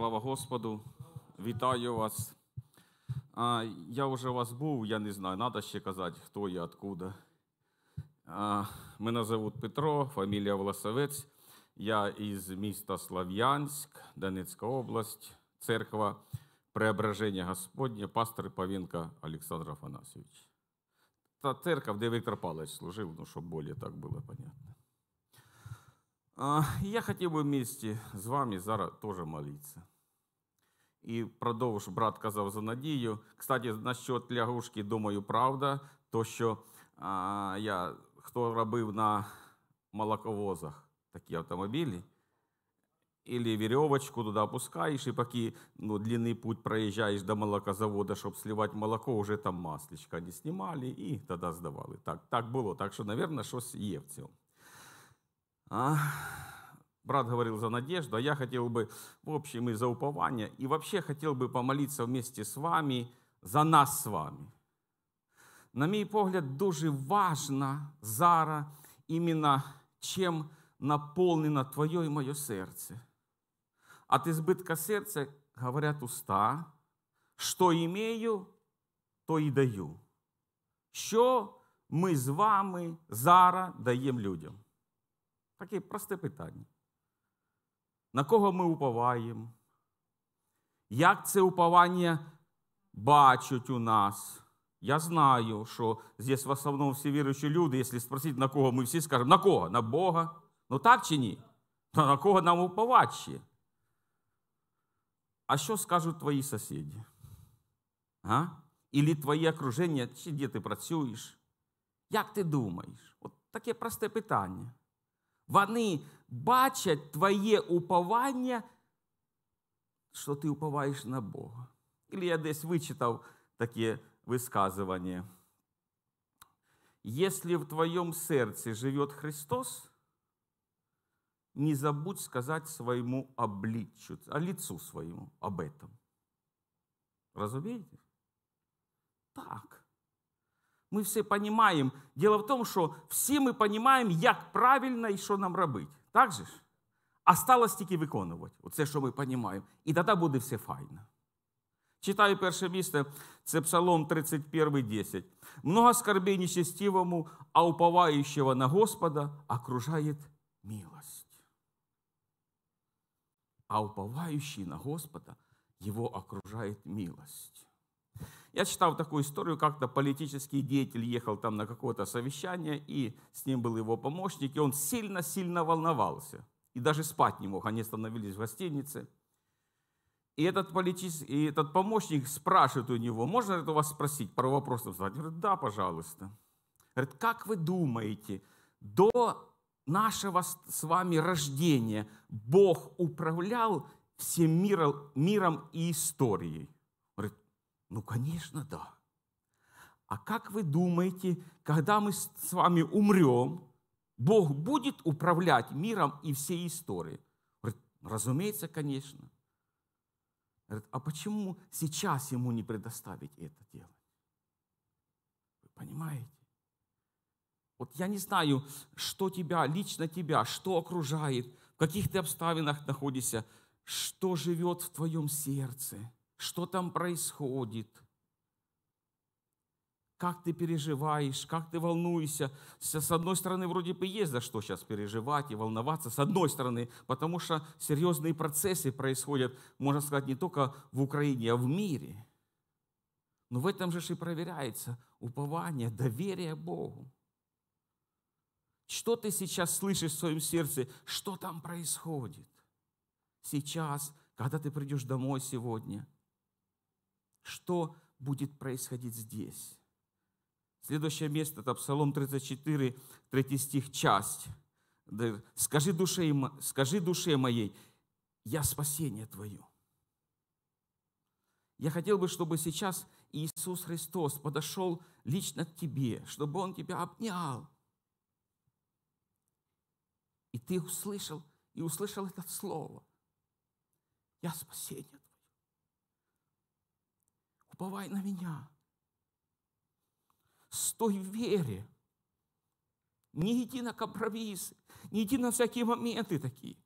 Слава Господу, вітаю вас. А, Я вже у вас був, я не знаю, треба ще казати, хто я, откуда. А, Мене звуть Петро, фамілія Власовець. Я із міста Слав'янськ, Донецька область, церква Преображення Господнє, пастор Павінка Олександр Афанасьович. Та церква, де Віктор Павлович служив, ну, щоб більше так було понятно. А, я хотел бы вместе с вами зараз тоже молиться. И продовж брат казав за надію. Кстати, насчет лягушки, думаю, правда, то, что а, я, кто робив на молоковозах такие автомобили, Или веревочку туда опускаешь, и поки ну, длинный путь проезжаешь до молокозавода, чтобы сливать молоко, уже там маслечко не снимали и тогда сдавали. Так так было. Так что, наверное, щось є в цьому. А, брат говорил за надежду, а я хотел бы, в общем, и за упование, и вообще хотел бы помолиться вместе с вами за нас с вами. На мій погляд, дуже важно Зара, именно чем наполнено твое и моє сердце. От избытка сердца говорят уста, что имею, то и даю. Что мы с вами Зара, даємо людям? Таке просте питання. На кого ми уповаємо? Як це уповання бачать у нас? Я знаю, що здесь в основному всі віруючі люди, якщо спросити, на кого ми всі скажемо, на кого? На Бога? Ну так чи ні? Та на кого нам уповати ще? А що скажуть твої сусіди? А? Ілі твоє окруження, чи де ти працюєш? Як ти думаєш? От таке просте питання. Вони бачать твоє уповання, що ти уповаєш на Бога. Ілі я десь вичитав таке висказування. Если в твоем сердце живет Христос, не забудь сказать своему обличию, а лицу своему об этом. Разумеете? Так. Мы все понимаем. Дело в том, что все мы понимаем, как правильно и что нам робити. Так же осталось только выполнять. Вот оце, что мы понимаем, и тогда будет все файно. Читаю первое место, це Псалом 31, 10. Много скорбей нечестивому, а уповающего на Господа окружает милость. А уповающий на Господа его окружает милость. Я читал такую историю, как-то политический деятель ехал там на какое-то совещание, и с ним был его помощник, и он сильно-сильно волновался. И даже спать не мог, они становились в гостинице. И этот, политичес... и этот помощник спрашивает у него, можно это у вас спросить, пару вопросов задать? говорит, да, пожалуйста. Говорит, как вы думаете, до нашего с вами рождения Бог управлял всем миром, миром и историей? Ну, конечно, да. А как вы думаете, когда мы с вами умрем, Бог будет управлять миром и всей историей? Говорит, разумеется, конечно. Говорит, а почему сейчас ему не предоставить это дело? Вы понимаете? Вот я не знаю, что тебя, лично тебя, что окружает, в каких ты обставинах находишься, что живет в твоем сердце – что там происходит, как ты переживаешь, как ты волнуешься. С одной стороны, вроде бы есть за что сейчас переживать и волноваться, с одной стороны, потому что серьезные процессы происходят, можно сказать, не только в Украине, а в мире. Но в этом же и проверяется упование, доверие Богу. Что ты сейчас слышишь в своем сердце? Что там происходит? Сейчас, когда ты придешь домой сегодня – что будет происходить здесь. Следующее место – это Псалом 34, 3 стих, часть. «Скажи душе, скажи душе моей, я спасение твое». Я хотел бы, чтобы сейчас Иисус Христос подошел лично к тебе, чтобы Он тебя обнял. И ты услышал, и услышал это слово. Я спасение уповай на меня. Стой в вере. Не иди на компромиссы, не иди на всякие моменты такие.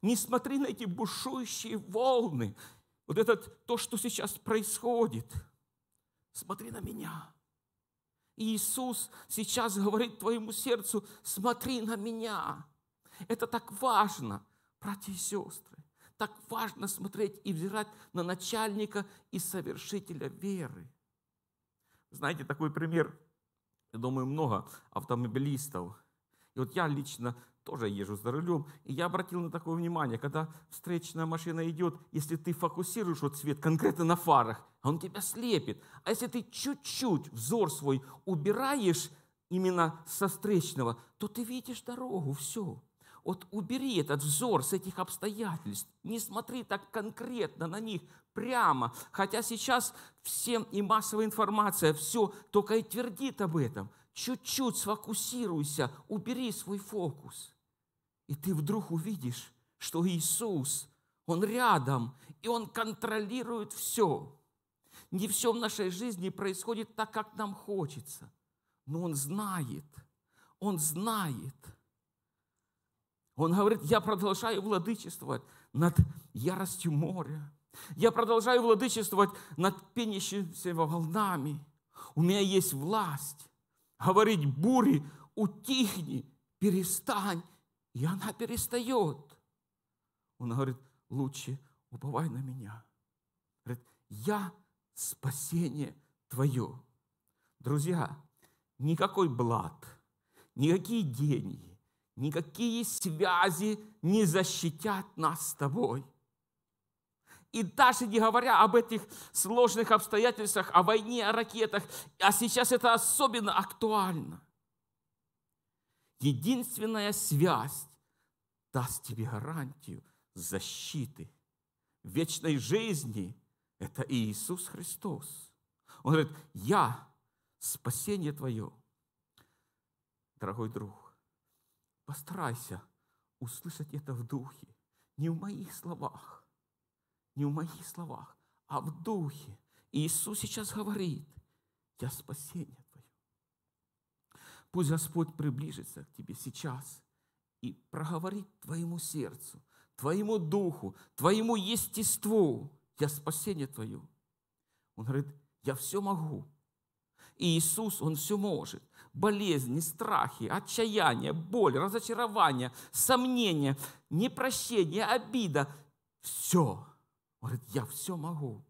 Не смотри на эти бушующие волны, вот это то, что сейчас происходит. Смотри на меня. И Иисус сейчас говорит твоему сердцу, смотри на меня. Это так важно, братья и сестры. Так важно смотреть и взирать на начальника и совершителя веры. Знаете, такой пример, я думаю, много автомобилистов. И вот я лично тоже езжу за рулем, и я обратил на такое внимание, когда встречная машина идет, если ты фокусируешь вот свет конкретно на фарах, он тебя слепит. А если ты чуть-чуть взор свой убираешь именно со встречного, то ты видишь дорогу, все. Вот убери этот взор с этих обстоятельств. Не смотри так конкретно на них, прямо. Хотя сейчас всем и массовая информация, все только и твердит об этом. Чуть-чуть сфокусируйся, убери свой фокус. И ты вдруг увидишь, что Иисус, Он рядом, и Он контролирует все. Не все в нашей жизни происходит так, как нам хочется, но Он знает, Он знает – он говорит, я продолжаю владычествовать над яростью моря. Я продолжаю владычествовать над пенящимися волнами. У меня есть власть говорить бури, утихни, перестань. И она перестает. Он говорит, лучше уповай на меня. Говорит, я спасение твое. Друзья, никакой блат, никакие деньги, Никакие связи не защитят нас с тобой. И даже не говоря об этих сложных обстоятельствах, о войне, о ракетах, а сейчас это особенно актуально. Единственная связь даст тебе гарантию защиты, вечной жизни – это Иисус Христос. Он говорит, я спасение твое, дорогой друг. Постарайся услышать это в духе. Не в моих словах, не в моих словах, а в духе. Иисус сейчас говорит, я спасение твое. Пусть Господь приближится к тебе сейчас и проговорит твоему сердцу, твоему духу, твоему естеству, я спасение твое. Он говорит, я все могу и Иисус, Он все может. Болезни, страхи, отчаяние, боль, разочарование, сомнение, непрощение, обида. Все. Он говорит, я все могу.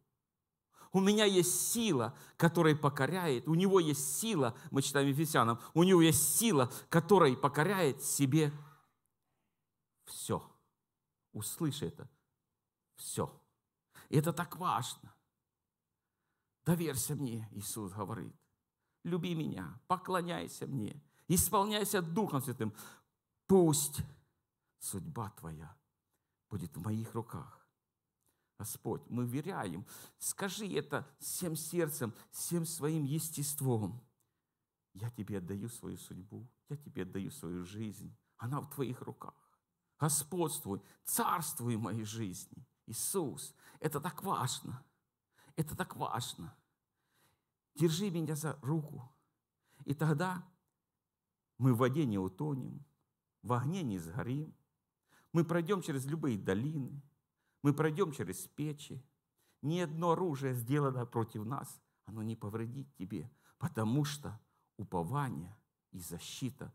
У меня есть сила, которая покоряет. У него есть сила, мы читаем Ефесянам, у него есть сила, которая покоряет себе все. Услышь это. Все. И Это так важно. Доверься мне, Иисус говорит люби меня, поклоняйся мне, исполняйся Духом Святым. Пусть судьба твоя будет в моих руках. Господь, мы веряем. Скажи это всем сердцем, всем своим естеством. Я тебе отдаю свою судьбу, я тебе отдаю свою жизнь. Она в твоих руках. Господствуй, царствуй в моей жизни. Иисус, это так важно. Это так важно держи меня за руку. И тогда мы в воде не утонем, в огне не сгорим, мы пройдем через любые долины, мы пройдем через печи. Ни одно оружие, сделанное против нас, оно не повредит тебе, потому что упование и защита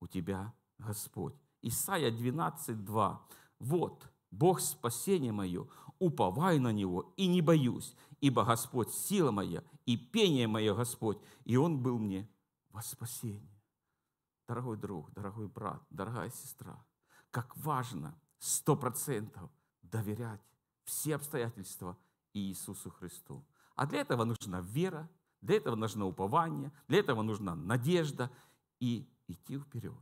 у тебя Господь. Исайя 12, 2. «Вот, Бог спасение мое, уповай на Него и не боюсь, ибо Господь сила моя и пение мое Господь, и Он был мне во спасение. Дорогой друг, дорогой брат, дорогая сестра, как важно сто процентов доверять все обстоятельства Иисусу Христу. А для этого нужна вера, для этого нужно упование, для этого нужна надежда и идти вперед.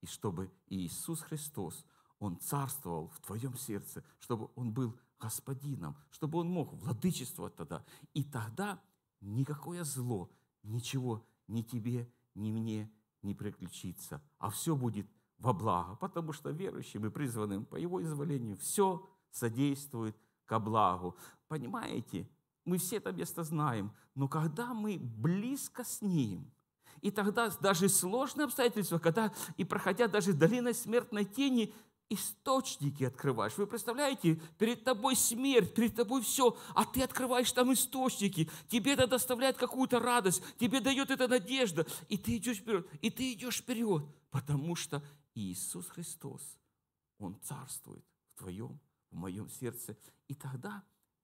И чтобы Иисус Христос – он царствовал в твоем сердце, чтобы он был господином, чтобы он мог владычествовать тогда. И тогда никакое зло, ничего ни тебе, ни мне не приключится, а все будет во благо, потому что верующим и призванным по его изволению все содействует ко благу. Понимаете, мы все это место знаем, но когда мы близко с ним – и тогда даже сложные обстоятельства, когда и проходя даже долиной смертной тени, источники открываешь. Вы представляете, перед тобой смерть, перед тобой все, а ты открываешь там источники. Тебе это доставляет какую-то радость, тебе дает это надежда, и ты идешь вперед, и ты идешь вперед, потому что Иисус Христос, Он царствует в твоем, в моем сердце, и тогда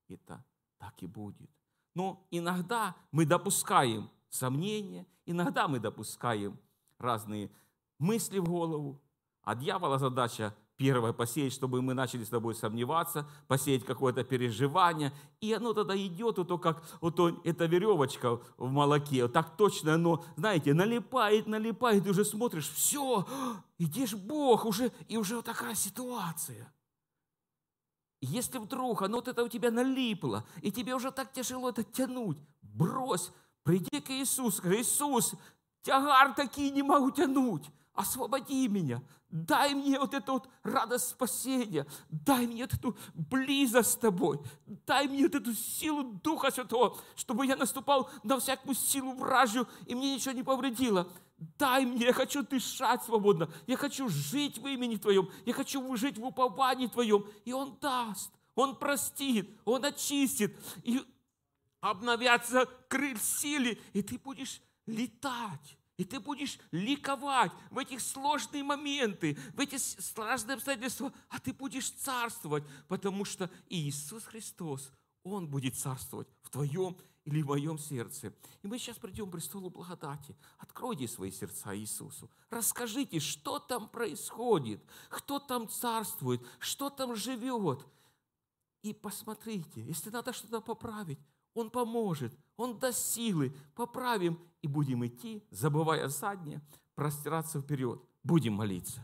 это так и будет. Но иногда мы допускаем сомнения, иногда мы допускаем разные мысли в голову, а дьявола задача – первое посеять, чтобы мы начали с тобой сомневаться, посеять какое-то переживание, и оно тогда идет, вот то, как вот то, эта веревочка в молоке, вот так точно оно, знаете, налипает, налипает, и уже смотришь, все, идешь Бог, уже, и уже вот такая ситуация. Если вдруг оно вот это у тебя налипло, и тебе уже так тяжело это тянуть, брось, приди к Иисусу, скажи, Иисус, тягар такие не могу тянуть освободи меня, дай мне вот эту вот радость спасения, дай мне вот эту близость с тобой, дай мне вот эту силу Духа Святого, чтобы я наступал на всякую силу вражью, и мне ничего не повредило. Дай мне, я хочу дышать свободно, я хочу жить в имени Твоем, я хочу жить в уповании Твоем. И Он даст, Он простит, Он очистит, и обновятся крыль силы, и ты будешь летать и ты будешь ликовать в этих сложные моменты, в эти сложные обстоятельства, а ты будешь царствовать, потому что Иисус Христос, Он будет царствовать в твоем или в моем сердце. И мы сейчас придем к престолу благодати. Откройте свои сердца Иисусу. Расскажите, что там происходит, кто там царствует, что там живет. И посмотрите, если надо что-то поправить, Он поможет, Он даст силы, поправим и будем идти, забывая заднее, простираться вперед. Будем молиться.